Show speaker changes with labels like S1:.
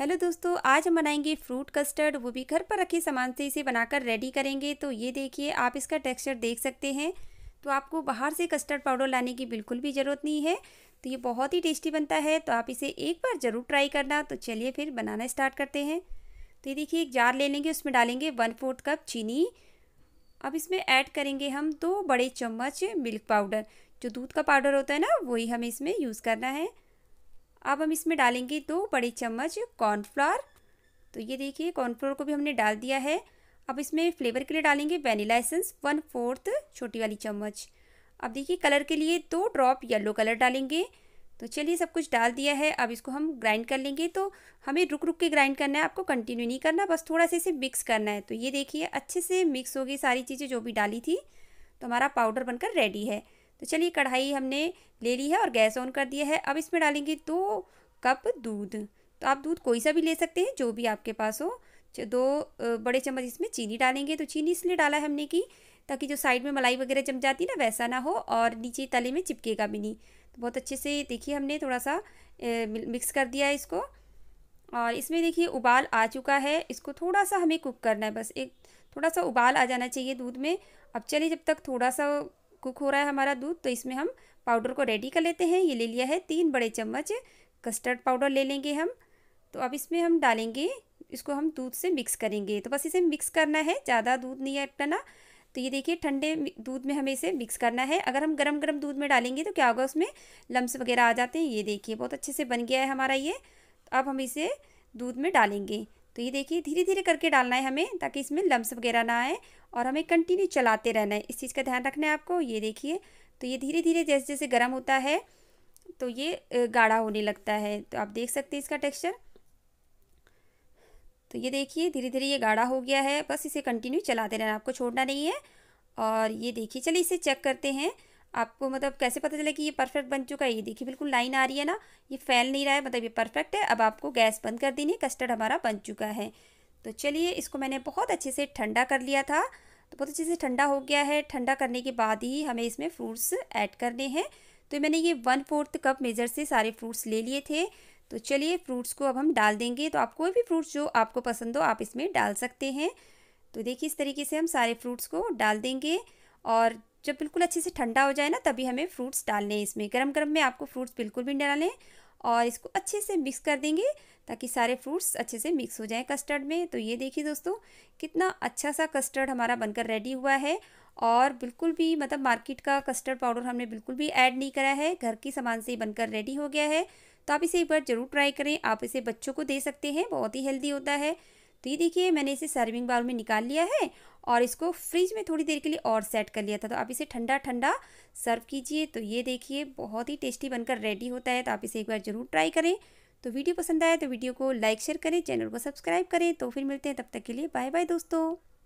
S1: hello दोस्तों आज हम बनाएंगे फ्रूट कस्टर्ड वो भी घर पर रखे सामान से इसे बनाकर रेडी करेंगे तो ये देखिए आप इसका टेक्सचर देख सकते हैं तो आपको बाहर से कस्टर्ड पाउडर लाने की बिल्कुल भी ज़रूरत नहीं है तो ये बहुत ही टेस्टी बनता है तो आप इसे एक बार ज़रूर ट्राई करना तो चलिए फिर बनाना स्टार्ट करते हैं तो ये देखिए एक जार ले लेंगे उसमें डालेंगे वन फोर्थ कप चीनी अब इसमें ऐड करेंगे हम दो बड़े चम्मच मिल्क पाउडर जो दूध का पाउडर होता है ना वही हमें इसमें यूज़ करना है अब हम इसमें डालेंगे दो बड़े चम्मच कॉर्नफ्लावर तो ये देखिए कॉर्नफ्लावर को भी हमने डाल दिया है अब इसमें फ्लेवर के लिए डालेंगे वेनिला एसेंस वन फोर्थ छोटी वाली चम्मच अब देखिए कलर के लिए दो ड्रॉप येलो कलर डालेंगे तो चलिए सब कुछ डाल दिया है अब इसको हम ग्राइंड कर लेंगे तो हमें रुक रुक के ग्राइंड करना है आपको कंटिन्यू नहीं करना बस थोड़ा सा इसे मिक्स करना है तो ये देखिए अच्छे से मिक्स हो गई सारी चीज़ें जो भी डाली थी तो हमारा पाउडर बनकर रेडी है तो चलिए कढ़ाई हमने ले ली है और गैस ऑन कर दिया है अब इसमें डालेंगे दो कप दूध तो आप दूध कोई सा भी ले सकते हैं जो भी आपके पास हो दो बड़े चम्मच इसमें चीनी डालेंगे तो चीनी इसलिए डाला है हमने कि ताकि जो साइड में मलाई वगैरह जम जाती ना वैसा ना हो और नीचे तले में चिपकेगा भी नहीं तो बहुत अच्छे से देखिए हमने थोड़ा सा मिक्स कर दिया है इसको और इसमें देखिए उबाल आ चुका है इसको थोड़ा सा हमें कुक करना है बस एक थोड़ा सा उबाल आ जाना चाहिए दूध में अब चलिए जब तक थोड़ा सा कुक हो रहा है हमारा दूध तो इसमें हम पाउडर को रेडी कर लेते हैं ये ले लिया है तीन बड़े चम्मच कस्टर्ड पाउडर ले लेंगे हम तो अब इसमें हम डालेंगे इसको हम दूध से मिक्स करेंगे तो बस इसे मिक्स करना है ज़्यादा दूध नहीं अटकना तो ये देखिए ठंडे दूध में हमें इसे मिक्स करना है अगर हम गरम गरम दूध में डालेंगे तो क्या होगा उसमें लम्स वगैरह आ जाते हैं ये देखिए बहुत अच्छे से बन गया है हमारा ये तो अब हम इसे दूध में डालेंगे तो ये देखिए धीरे धीरे करके डालना है हमें ताकि इसमें लम्स वगैरह ना आए और हमें कंटिन्यू चलाते रहना है इस चीज़ का ध्यान रखना है आपको ये देखिए तो ये धीरे धीरे जैसे जैसे गर्म होता है तो ये गाढ़ा होने लगता है तो आप देख सकते हैं इसका टेक्स्चर तो ये देखिए धीरे धीरे ये गाढ़ा हो गया है बस इसे कंटिन्यू चलाते रहना आपको छोड़ना नहीं है और ये देखिए चलिए इसे चेक करते हैं आपको मतलब कैसे पता चला कि ये परफेक्ट बन चुका है ये देखिए बिल्कुल लाइन आ रही है ना ये फैल नहीं रहा है मतलब ये परफेक्ट है अब आपको गैस बंद कर देनी है कस्टर्ड हमारा बन चुका है तो चलिए इसको मैंने बहुत अच्छे से ठंडा कर लिया था तो बहुत अच्छे से ठंडा हो गया है ठंडा करने के बाद ही हमें इसमें फ्रूट्स ऐड करने हैं तो मैंने ये वन फोर्थ कप मेजर से सारे फ्रूट्स ले लिए थे तो चलिए फ्रूट्स को अब हम डाल देंगे तो आप कोई भी फ्रूट्स जो आपको पसंद हो आप इसमें डाल सकते हैं तो देखिए इस तरीके से हम सारे फ्रूट्स को डाल देंगे और जब बिल्कुल अच्छे से ठंडा हो जाए ना तभी हमें फ्रूट्स डालने हैं इसमें गरम गरम में आपको फ्रूट्स बिल्कुल भी नहीं डालने और इसको अच्छे से मिक्स कर देंगे ताकि सारे फ्रूट्स अच्छे से मिक्स हो जाएं कस्टर्ड में तो ये देखिए दोस्तों कितना अच्छा सा कस्टर्ड हमारा बनकर रेडी हुआ है और बिल्कुल भी मतलब मार्केट का कस्टर्ड पाउडर हमने बिल्कुल भी ऐड नहीं करा है घर के सामान से ही बनकर रेडी हो गया है तो आप इसे एक बार ज़रूर ट्राई करें आप इसे बच्चों को दे सकते हैं बहुत ही हेल्दी होता है तो ये देखिए मैंने इसे सर्विंग बाउल में निकाल लिया है और इसको फ्रिज में थोड़ी देर के लिए और सेट कर लिया था तो आप इसे ठंडा ठंडा सर्व कीजिए तो ये देखिए बहुत ही टेस्टी बनकर रेडी होता है तो आप इसे एक बार ज़रूर ट्राई करें तो वीडियो पसंद आए तो वीडियो को लाइक शेयर करें चैनल को सब्सक्राइब करें तो फिर मिलते हैं तब तक के लिए बाय बाय दोस्तों